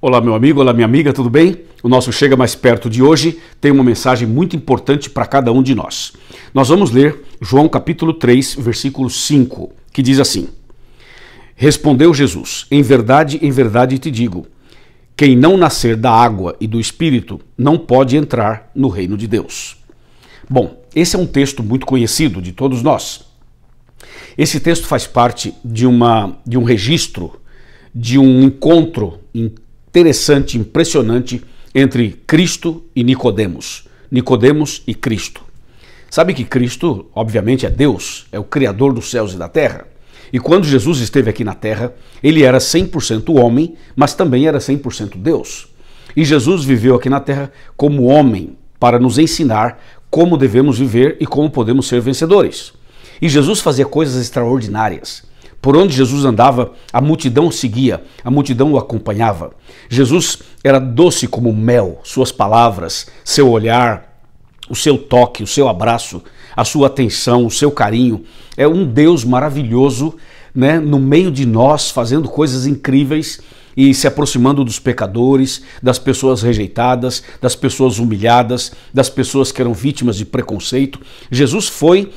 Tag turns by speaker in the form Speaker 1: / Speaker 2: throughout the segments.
Speaker 1: Olá, meu amigo, olá, minha amiga, tudo bem? O nosso Chega Mais Perto de hoje tem uma mensagem muito importante para cada um de nós. Nós vamos ler João capítulo 3, versículo 5, que diz assim: Respondeu Jesus: Em verdade, em verdade te digo, quem não nascer da água e do espírito não pode entrar no reino de Deus. Bom, esse é um texto muito conhecido de todos nós. Esse texto faz parte de, uma, de um registro, de um encontro em interessante, impressionante entre Cristo e Nicodemos. Nicodemos e Cristo. Sabe que Cristo, obviamente, é Deus, é o criador dos céus e da terra. E quando Jesus esteve aqui na terra, ele era 100% homem, mas também era 100% Deus. E Jesus viveu aqui na terra como homem para nos ensinar como devemos viver e como podemos ser vencedores. E Jesus fazia coisas extraordinárias. Por onde Jesus andava, a multidão seguia, a multidão o acompanhava. Jesus era doce como mel, suas palavras, seu olhar, o seu toque, o seu abraço, a sua atenção, o seu carinho. É um Deus maravilhoso, né, no meio de nós, fazendo coisas incríveis e se aproximando dos pecadores, das pessoas rejeitadas, das pessoas humilhadas, das pessoas que eram vítimas de preconceito. Jesus foi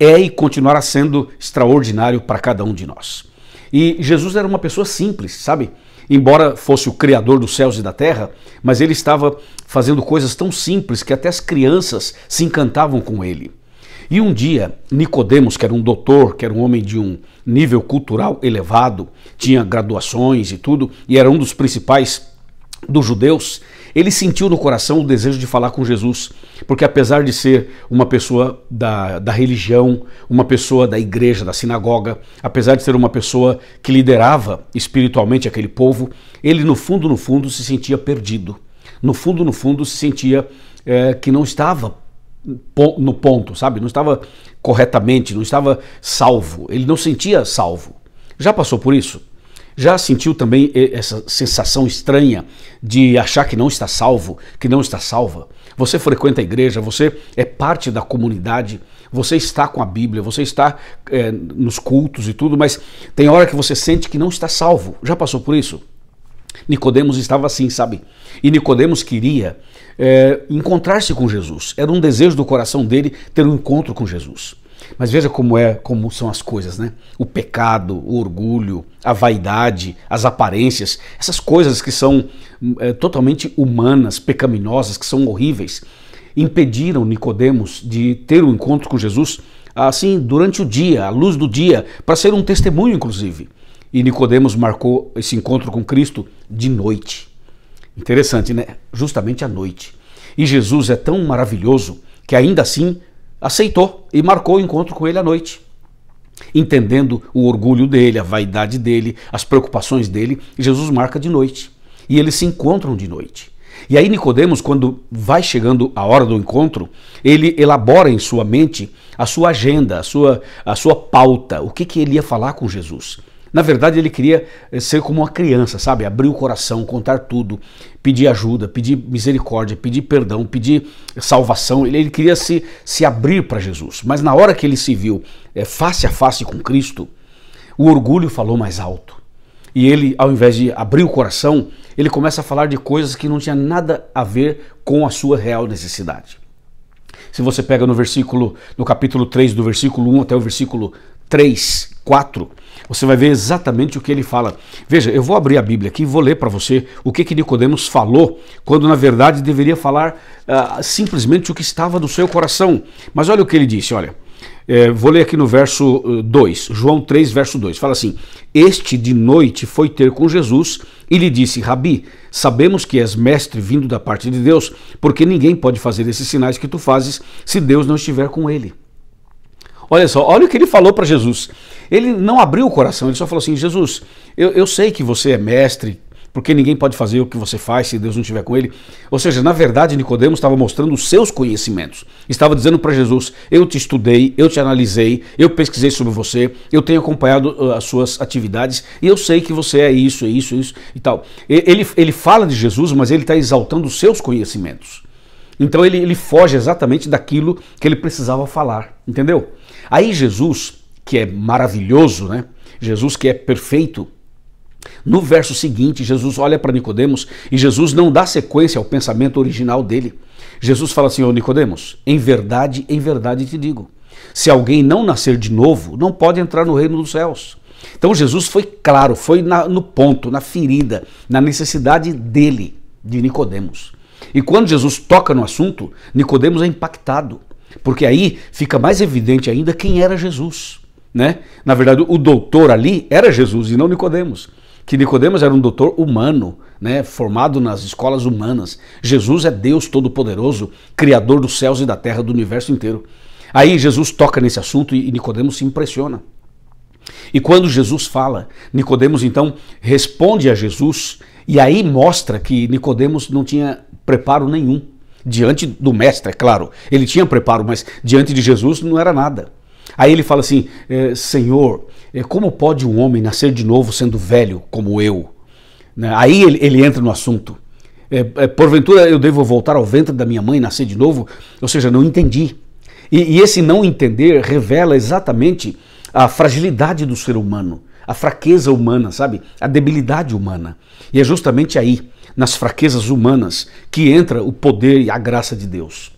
Speaker 1: é e continuará sendo extraordinário para cada um de nós. E Jesus era uma pessoa simples, sabe? Embora fosse o criador dos céus e da terra, mas ele estava fazendo coisas tão simples que até as crianças se encantavam com ele. E um dia, Nicodemos, que era um doutor, que era um homem de um nível cultural elevado, tinha graduações e tudo, e era um dos principais dos judeus, ele sentiu no coração o desejo de falar com Jesus porque apesar de ser uma pessoa da, da religião, uma pessoa da igreja, da sinagoga, apesar de ser uma pessoa que liderava espiritualmente aquele povo, ele no fundo, no fundo se sentia perdido. No fundo, no fundo se sentia é, que não estava no ponto, sabe? Não estava corretamente, não estava salvo. Ele não sentia salvo. Já passou por isso? Já sentiu também essa sensação estranha de achar que não está salvo, que não está salva? Você frequenta a igreja, você é parte da comunidade, você está com a Bíblia, você está é, nos cultos e tudo, mas tem hora que você sente que não está salvo. Já passou por isso? Nicodemos estava assim, sabe? E Nicodemos queria é, encontrar-se com Jesus. Era um desejo do coração dele ter um encontro com Jesus. Mas veja como é, como são as coisas, né? O pecado, o orgulho, a vaidade, as aparências, essas coisas que são é, totalmente humanas, pecaminosas, que são horríveis, impediram Nicodemos de ter um encontro com Jesus assim durante o dia, à luz do dia, para ser um testemunho, inclusive. E Nicodemos marcou esse encontro com Cristo de noite. Interessante, né? Justamente à noite. E Jesus é tão maravilhoso que ainda assim aceitou e marcou o encontro com ele à noite. Entendendo o orgulho dele, a vaidade dele, as preocupações dele, Jesus marca de noite. E eles se encontram de noite. E aí Nicodemos, quando vai chegando a hora do encontro, ele elabora em sua mente a sua agenda, a sua, a sua pauta, o que, que ele ia falar com Jesus. Na verdade, ele queria eh, ser como uma criança, sabe? Abrir o coração, contar tudo, pedir ajuda, pedir misericórdia, pedir perdão, pedir salvação. Ele, ele queria se, se abrir para Jesus. Mas na hora que ele se viu é, face a face com Cristo, o orgulho falou mais alto. E ele, ao invés de abrir o coração, ele começa a falar de coisas que não tinha nada a ver com a sua real necessidade. Se você pega no versículo, no capítulo 3, do versículo 1 até o versículo 3, 4, você vai ver exatamente o que ele fala. Veja, eu vou abrir a Bíblia aqui e vou ler para você o que, que Nicodemos falou, quando na verdade deveria falar ah, simplesmente o que estava no seu coração. Mas olha o que ele disse, olha. É, vou ler aqui no verso 2, eh, João 3, verso 2. Fala assim: Este de noite foi ter com Jesus e lhe disse: Rabi, sabemos que és mestre vindo da parte de Deus, porque ninguém pode fazer esses sinais que tu fazes se Deus não estiver com ele. Olha só, olha o que ele falou para Jesus. Ele não abriu o coração, ele só falou assim: Jesus, eu, eu sei que você é mestre, porque ninguém pode fazer o que você faz se Deus não estiver com ele. Ou seja, na verdade, Nicodemos estava mostrando os seus conhecimentos. Estava dizendo para Jesus: Eu te estudei, eu te analisei, eu pesquisei sobre você, eu tenho acompanhado uh, as suas atividades e eu sei que você é isso, é isso, é isso e tal. Ele, ele fala de Jesus, mas ele está exaltando os seus conhecimentos. Então ele, ele foge exatamente daquilo que ele precisava falar, entendeu? Aí Jesus, que é maravilhoso, né? Jesus que é perfeito, no verso seguinte, Jesus olha para Nicodemos e Jesus não dá sequência ao pensamento original dele. Jesus fala assim: "Ô Nicodemos, em verdade, em verdade te digo, se alguém não nascer de novo, não pode entrar no reino dos céus." Então Jesus foi claro, foi na, no ponto, na ferida, na necessidade dele, de Nicodemos. E quando Jesus toca no assunto, Nicodemos é impactado. Porque aí fica mais evidente ainda quem era Jesus. Né? Na verdade, o doutor ali era Jesus e não Nicodemos. Que Nicodemos era um doutor humano, né? formado nas escolas humanas. Jesus é Deus Todo-Poderoso, Criador dos céus e da terra, do universo inteiro. Aí Jesus toca nesse assunto e Nicodemos se impressiona. E quando Jesus fala, Nicodemos então responde a Jesus e aí mostra que Nicodemos não tinha preparo nenhum Diante do mestre, é claro. Ele tinha preparo, mas diante de Jesus não era nada. Aí ele fala assim: é, Senhor, é, como pode um homem nascer de novo sendo velho como eu? Né? Aí ele, ele entra no assunto. É, porventura eu devo voltar ao ventre da minha mãe e nascer de novo? Ou seja, não entendi. E, e esse não entender revela exatamente a fragilidade do ser humano, a fraqueza humana, sabe? A debilidade humana. E é justamente aí nas fraquezas humanas que entra o poder e a graça de Deus.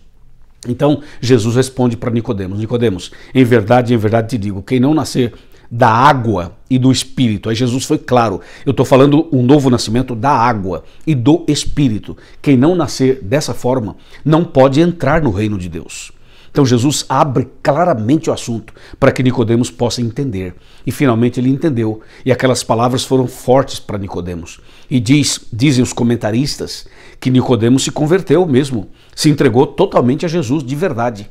Speaker 1: Então Jesus responde para Nicodemos: Nicodemos, em verdade, em verdade te digo, quem não nascer da água e do espírito. Aí Jesus foi claro. Eu estou falando um novo nascimento da água e do espírito. Quem não nascer dessa forma não pode entrar no reino de Deus. Então Jesus abre claramente o assunto para que Nicodemos possa entender. E finalmente ele entendeu, e aquelas palavras foram fortes para Nicodemos. E diz, dizem os comentaristas que Nicodemos se converteu mesmo, se entregou totalmente a Jesus de verdade.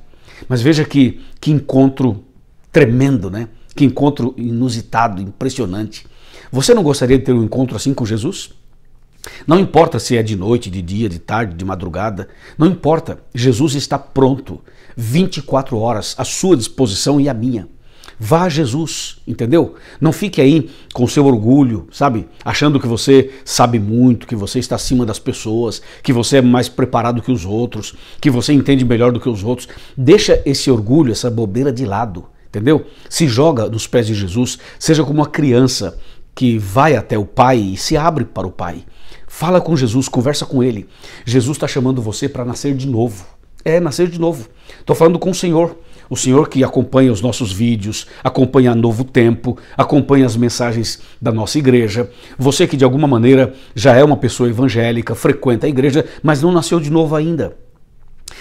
Speaker 1: Mas veja que que encontro tremendo, né? Que encontro inusitado, impressionante. Você não gostaria de ter um encontro assim com Jesus? Não importa se é de noite, de dia, de tarde, de madrugada, não importa. Jesus está pronto, 24 horas, à sua disposição e à minha. Vá a Jesus, entendeu? Não fique aí com seu orgulho, sabe? Achando que você sabe muito, que você está acima das pessoas, que você é mais preparado que os outros, que você entende melhor do que os outros. Deixa esse orgulho, essa bobeira de lado, entendeu? Se joga nos pés de Jesus, seja como uma criança que vai até o Pai e se abre para o Pai. Fala com Jesus, conversa com Ele. Jesus está chamando você para nascer de novo. É, nascer de novo. Estou falando com o Senhor. O Senhor que acompanha os nossos vídeos, acompanha a Novo Tempo, acompanha as mensagens da nossa igreja. Você que de alguma maneira já é uma pessoa evangélica, frequenta a igreja, mas não nasceu de novo ainda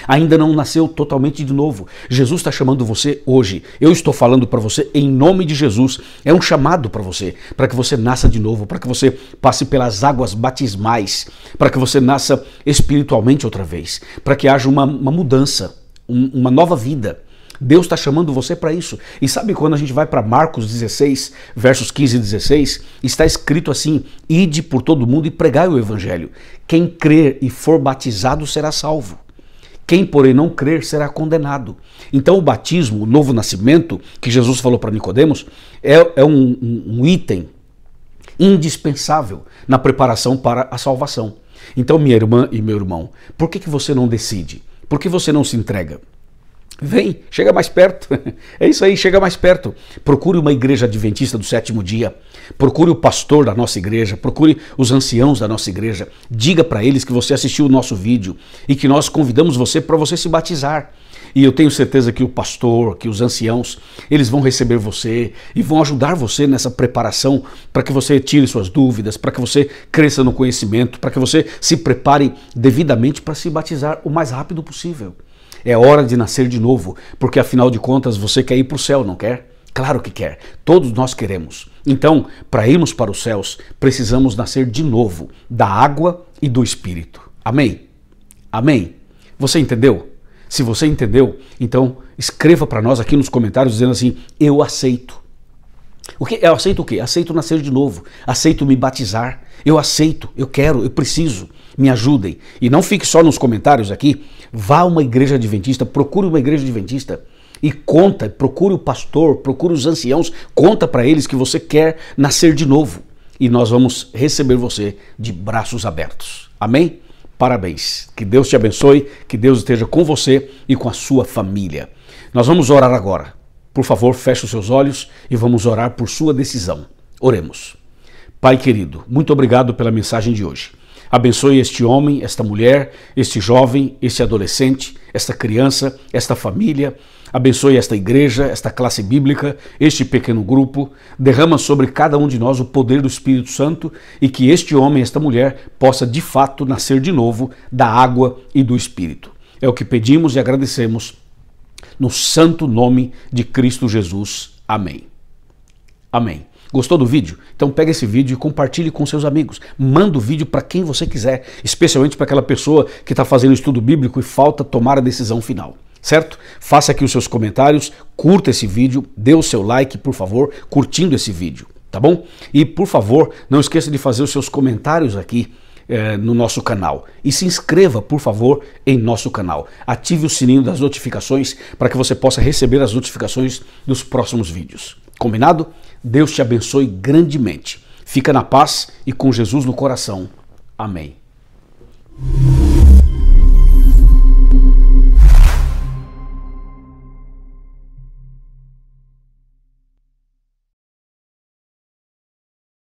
Speaker 1: ainda não nasceu totalmente de novo. Jesus está chamando você hoje. Eu estou falando para você em nome de Jesus. É um chamado para você, para que você nasça de novo, para que você passe pelas águas batismais, para que você nasça espiritualmente outra vez, para que haja uma, uma mudança, um, uma nova vida. Deus está chamando você para isso. E sabe quando a gente vai para Marcos 16, versos 15 e 16, está escrito assim: Ide por todo mundo e pregai o evangelho. Quem crer e for batizado será salvo. Quem, porém, não crer será condenado. Então, o batismo, o novo nascimento, que Jesus falou para Nicodemos, é, é um, um, um item indispensável na preparação para a salvação. Então, minha irmã e meu irmão, por que, que você não decide? Por que você não se entrega? Vem, chega mais perto. É isso aí, chega mais perto. Procure uma igreja adventista do sétimo dia. Procure o pastor da nossa igreja. Procure os anciãos da nossa igreja. Diga para eles que você assistiu o nosso vídeo e que nós convidamos você para você se batizar. E eu tenho certeza que o pastor, que os anciãos, eles vão receber você e vão ajudar você nessa preparação para que você tire suas dúvidas, para que você cresça no conhecimento, para que você se prepare devidamente para se batizar o mais rápido possível. É hora de nascer de novo, porque afinal de contas você quer ir para o céu, não quer? Claro que quer, todos nós queremos. Então, para irmos para os céus, precisamos nascer de novo, da água e do Espírito. Amém? Amém? Você entendeu? Se você entendeu, então escreva para nós aqui nos comentários dizendo assim: Eu aceito. O que? Eu aceito o quê? Aceito nascer de novo, aceito me batizar, eu aceito, eu quero, eu preciso. Me ajudem. E não fique só nos comentários aqui. Vá a uma igreja adventista, procure uma igreja adventista e conta, procure o pastor, procure os anciãos, conta para eles que você quer nascer de novo. E nós vamos receber você de braços abertos. Amém? Parabéns. Que Deus te abençoe, que Deus esteja com você e com a sua família. Nós vamos orar agora. Por favor, feche os seus olhos e vamos orar por sua decisão. Oremos. Pai querido, muito obrigado pela mensagem de hoje. Abençoe este homem, esta mulher, este jovem, este adolescente, esta criança, esta família. Abençoe esta igreja, esta classe bíblica, este pequeno grupo. Derrama sobre cada um de nós o poder do Espírito Santo e que este homem, esta mulher, possa de fato nascer de novo da água e do Espírito. É o que pedimos e agradecemos no santo nome de Cristo Jesus. Amém. Amém. Gostou do vídeo? Então pega esse vídeo e compartilhe com seus amigos. Manda o vídeo para quem você quiser, especialmente para aquela pessoa que está fazendo estudo bíblico e falta tomar a decisão final. Certo? Faça aqui os seus comentários, curta esse vídeo, dê o seu like, por favor, curtindo esse vídeo, tá bom? E por favor, não esqueça de fazer os seus comentários aqui é, no nosso canal. E se inscreva, por favor, em nosso canal. Ative o sininho das notificações para que você possa receber as notificações dos próximos vídeos. Combinado? Deus te abençoe grandemente. Fica na paz e com Jesus no coração. Amém.